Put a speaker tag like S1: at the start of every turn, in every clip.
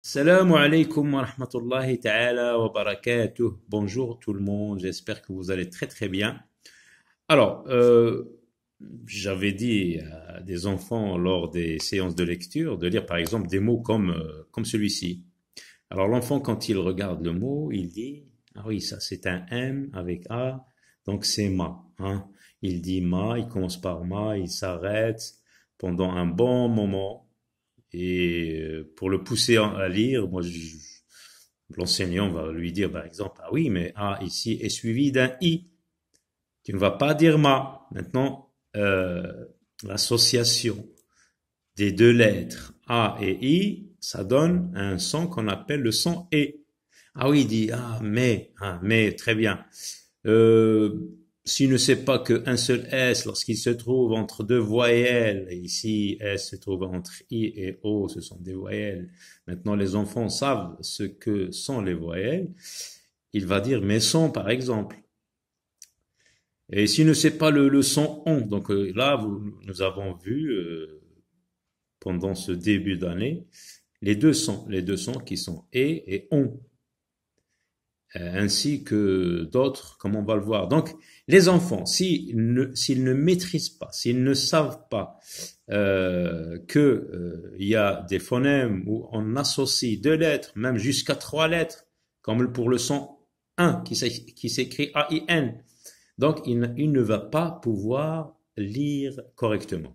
S1: Salam alaikum wa rahmatullahi ta'ala wa barakatuh. Bonjour tout le monde, j'espère que vous allez très très bien. Alors, euh, j'avais dit à des enfants lors des séances de lecture de lire par exemple des mots comme, euh, comme celui-ci. Alors l'enfant quand il regarde le mot, il dit, ah oui ça c'est un M avec A, donc c'est ma. Hein. Il dit ma, il commence par ma, il s'arrête pendant un bon moment et euh, pour le pousser à lire, moi, l'enseignant va lui dire, par exemple, ah oui, mais A ici est suivi d'un I. Tu ne vas pas dire ma. Maintenant, euh, l'association des deux lettres A et I, ça donne un son qu'on appelle le son E. Ah oui, il dit, ah mais, ah mais, très bien. Euh, s'il ne sait pas qu'un seul S, lorsqu'il se trouve entre deux voyelles, et ici S se trouve entre I et O, ce sont des voyelles, maintenant les enfants savent ce que sont les voyelles, il va dire mais sons par exemple. Et s'il ne sait pas le, son on, donc euh, là nous avons vu euh, pendant ce début d'année les deux sons, les deux sons qui sont et et on. Euh, ainsi que d'autres, comme on va le voir. Donc, les enfants, s'ils ne, s'ils ne maîtrisent pas, s'ils ne savent pas euh, qu'il euh, y a des phonèmes où on associe deux lettres, même jusqu'à trois lettres, comme pour le son 1 qui s'écrit A-I-N, donc il, ne va pas pouvoir lire correctement.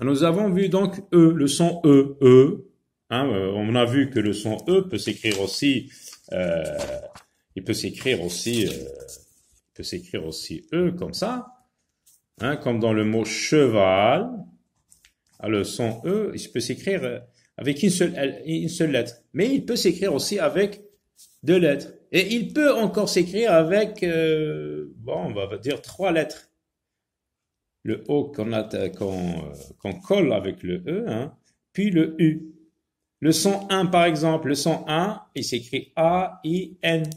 S1: nous avons vu donc E, le son E, E. Hein, euh, on a vu que le son E peut s'écrire aussi, euh, il peut s'écrire aussi, euh, il peut s'écrire aussi E comme ça, hein, comme dans le mot cheval. Ah, le son E, il peut s'écrire avec une seule, une seule lettre, mais il peut s'écrire aussi avec deux lettres. Et il peut encore s'écrire avec, bon, on va dire trois lettres le O euh, euh, qu'on colle avec le E, hein, puis le U. Le son 1, par exemple, le son 1, il s'écrit A-I-N.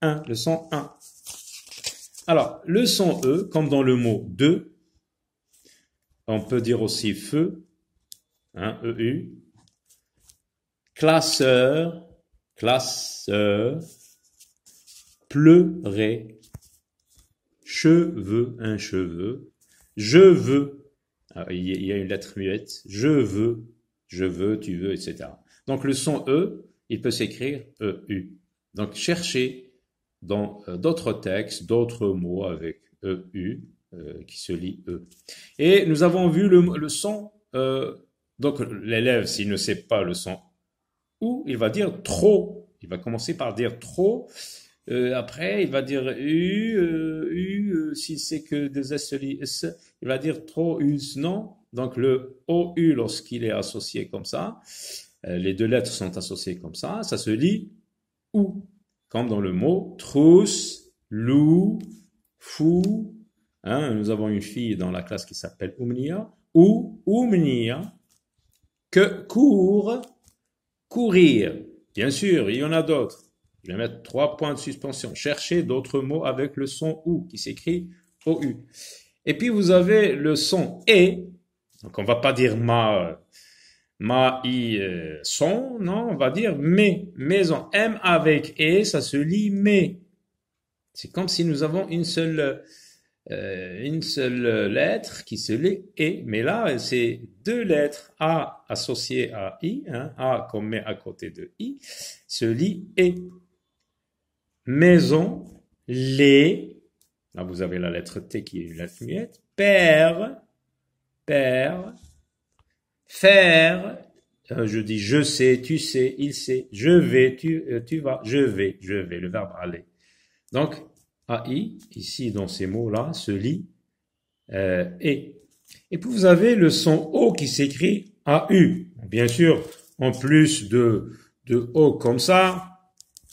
S1: 1, le son 1. Alors, le son E, comme dans le mot 2, on peut dire aussi feu, hein, EU, classeur, classeur, pleuré, cheveux, un cheveu, je veux. Ah, il y a une lettre muette. Je veux. Je veux, tu veux, etc. Donc le son E, il peut s'écrire EU. Donc chercher dans euh, d'autres textes, d'autres mots avec e EU qui se lit E. Et nous avons vu le, son. Euh, donc l'élève, s'il ne sait pas le son ou, il va dire trop. Il va commencer par dire trop. Euh, après, il va dire U, euh, U, euh, si c'est que des S, il va dire trop u non. Donc le OU, lorsqu'il est associé comme ça, les deux lettres sont associées comme ça, ça se lit OU, comme dans le mot trousse, loup, fou. Hein. nous avons une fille dans la classe qui s'appelle Oumnia, ou Oumnia, que court, courir. Bien sûr, il y en a d'autres. Je vais mettre trois points de suspension. Cherchez d'autres mots avec le son ou qui s'écrit OU. Et puis vous avez le son e. Donc on va pas dire ma, ma, i, euh, son, non, on va dire mais, maison. M avec e ça se lit mais. C'est comme si nous avons une seule, euh, une seule lettre qui se lit e. mais là c'est deux lettres A associées à i, hein. A qu'on met à côté de i, se lit et maison, les, là vous avez la lettre T qui est une lettre muette, père, père, faire, euh, je dis je sais, tu sais, il sait, je vais, tu, euh, tu vas, je vais, je vais, le verbe aller. Donc, AI, ici dans ces mots-là, se lit euh, et. Et puis vous avez le son O qui s'écrit AU. Bien sûr, en plus de, de O comme ça,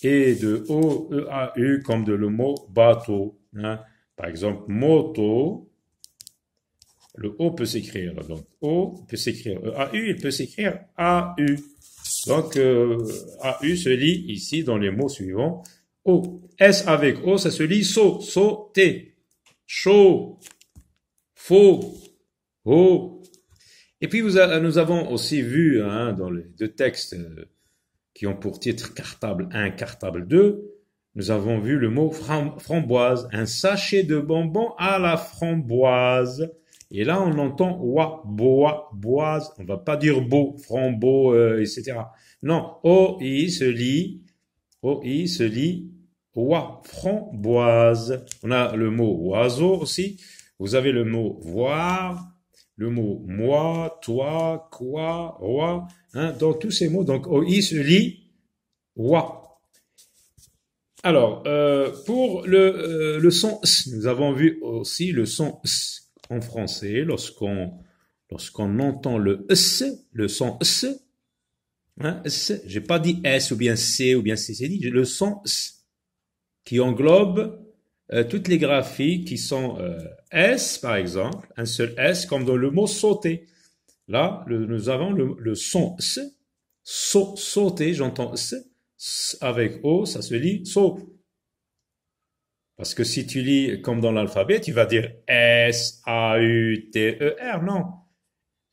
S1: et de o e a u comme de le mot bateau. Hein. Par exemple, moto, le O peut s'écrire. Donc, O peut s'écrire e, A, U, il peut s'écrire A, U. Donc, euh, A, U se lit ici dans les mots suivants. O. S avec O, ça se lit SO. T Chaud. Faux. O. Et puis, nous avons aussi vu hein, dans les deux textes euh, qui ont pour titre Cartable 1, Cartable 2, nous avons vu le mot framboise, un sachet de bonbons à la framboise. Et là, on entend wa, bois boise. On va pas dire beau, frambo, euh, etc. Non, o i se lit, o i se lit wa, framboise. On a le mot oiseau aussi. Vous avez le mot voir, le mot moi, toi, quoi, roi. Hein, dans tous ces mots, donc OI se lit roi. Alors, euh, pour le, euh, le son S, nous avons vu aussi le son S en français. Lorsqu'on lorsqu'on entend le S, le son S, hein, S, j'ai pas dit S ou bien C ou bien C, c'est dit le son S qui englobe euh, toutes les graphies qui sont euh, S, par exemple, un seul S, comme dans le mot sauter. Là, nous avons le, son S, sauter, j'entends S, avec O, ça se lit saut. Parce que si tu lis comme dans l'alphabet, tu vas dire S, A, U, T, E, R. Non.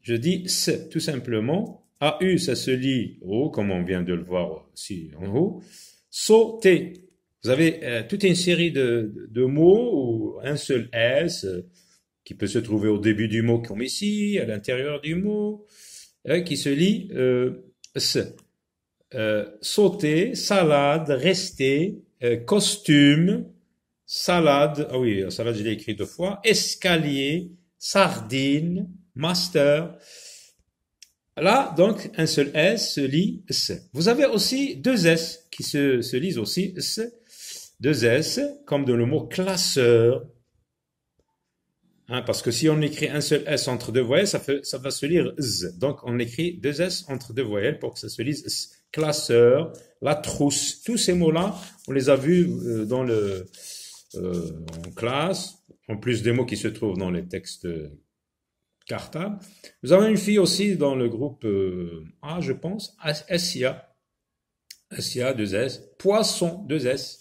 S1: Je dis S, tout simplement. A, U, ça se lit O, comme on vient de le voir ici en haut. Sauter. Vous avez euh, toute une série de, mots ou un seul S euh, qui peut se trouver au début du mot comme ici, à l'intérieur du mot, euh, qui se lit S. sauter, salade, rester, costume, salade, ah oui, salade je l'ai écrit deux fois, escalier, sardine, master. Là, donc, un seul S se lit S. Vous avez aussi deux S qui se, se lisent aussi S deux S, comme dans le mot classeur. Hein, parce que si on écrit un seul S entre deux voyelles, ça, va se lire Z. Donc on écrit deux S entre deux voyelles pour que ça se lise Classeur, la trousse, tous ces mots-là, on les a vus euh, dans le, euh, en classe, en plus des mots qui se trouvent dans les textes euh, cartables. Nous avons une fille aussi dans le groupe A, je pense, SIA, Sia, deux s Poisson, deux s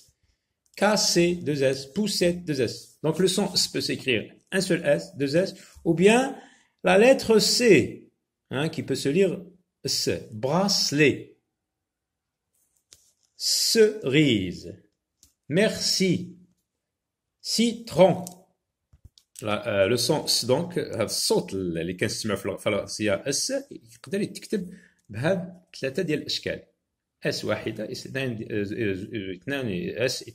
S1: kc deux s poussette 2S. Donc le son S peut s'écrire un seul S, deux S, ou bien la lettre C, hein, qui peut se lire S, bracelet, cerise, merci, citron. Euh, le son S donc, صوت euh, اللي s'il S, S, واحده euh, euh, S,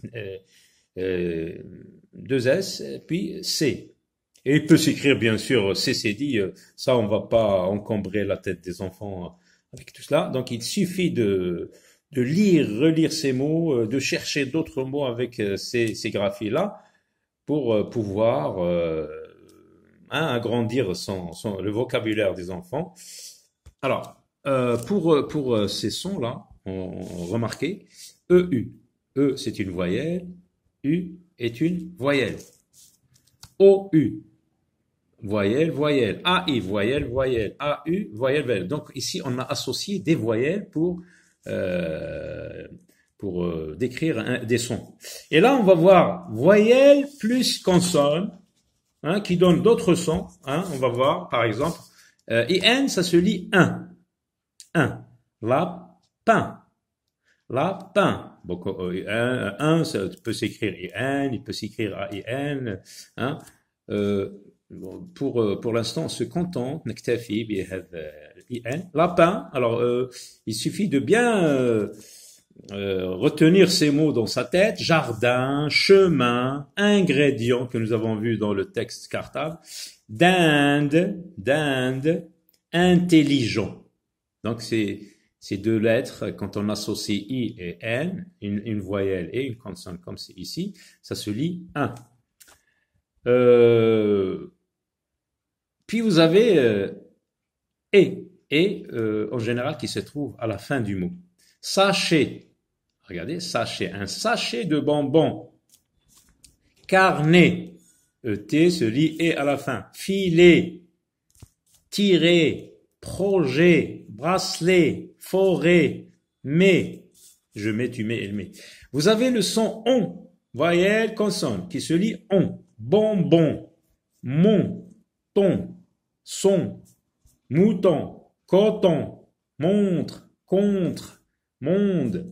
S1: euh, deux S, puis C. Et il peut s'écrire, bien sûr, C, C, dit, ça, on va pas encombrer la tête des enfants avec tout cela. Donc, il suffit de, lire, relire ces mots, de chercher d'autres mots avec ces, ces graphies-là pour pouvoir hein, agrandir son, le vocabulaire des enfants. Alors, pour, pour ces sons-là, remarqué, EU. E, c'est une voyelle. U est une voyelle. OU, voyelle, voyelle. AI, voyelle, voyelle. AU, voyelle, voyelle. Donc ici, on a associé des voyelles pour, euh, pour euh, décrire des sons. Et là, on va voir voyelle plus consonne, hein, qui donne d'autres sons. Hein. On va voir, par exemple, et euh, IN, ça se lit 1. 1. La pain. lapin, pain. un, ça peut s'écrire IN, il peut s'écrire AIN. Hein? Euh, pour, euh, pour l'instant, on se contente, نكتفي I-N, Lapin, alors, euh, il suffit de bien euh, retenir ces mots dans sa tête. Jardin, chemin, ingrédient que nous avons vu dans le texte cartable. Dinde, dinde, intelligent. Donc, c'est ces deux lettres, quand on associe I et N, une, voyelle et une consonne comme c'est ici, ça se lit 1. Euh, puis vous avez euh, et, euh, en général qui se trouve à la fin du mot. Sachet, regardez, sachet, un sachet de bonbons. Carnet, e t » se lit et à la fin. Filet, tirer, projet, bracelet, forêt. Mais, je mets, tu mets, elle met. Vous avez le son on, voyelle, consonne, qui se lit on. Bonbon, mon, ton, son, mouton, coton, montre, contre, monde.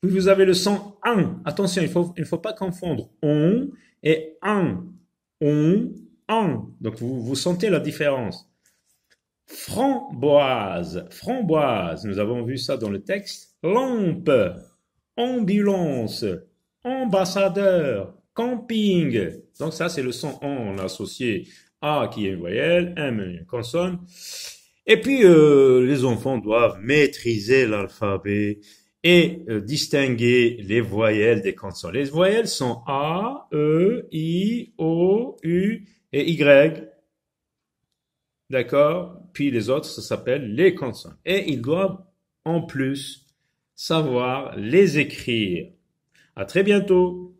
S1: Puis vous avez le son un. Attention, il ne faut, pas confondre on et un. On, un. Donc vous sentez la différence. Framboise, framboise, nous avons vu ça dans le texte. Lampe, ambulance, ambassadeur, camping. Donc ça, c'est le son on associé A qui est voyelle, M une consonne. Et puis, euh, les enfants doivent maîtriser l'alphabet et euh, distinguer les voyelles des consonnes. Les voyelles sont A, E, I, O, U et Y. D'accord Puis les autres, ça s'appelle les consonnes. Et ils doivent en plus savoir les écrire. À très bientôt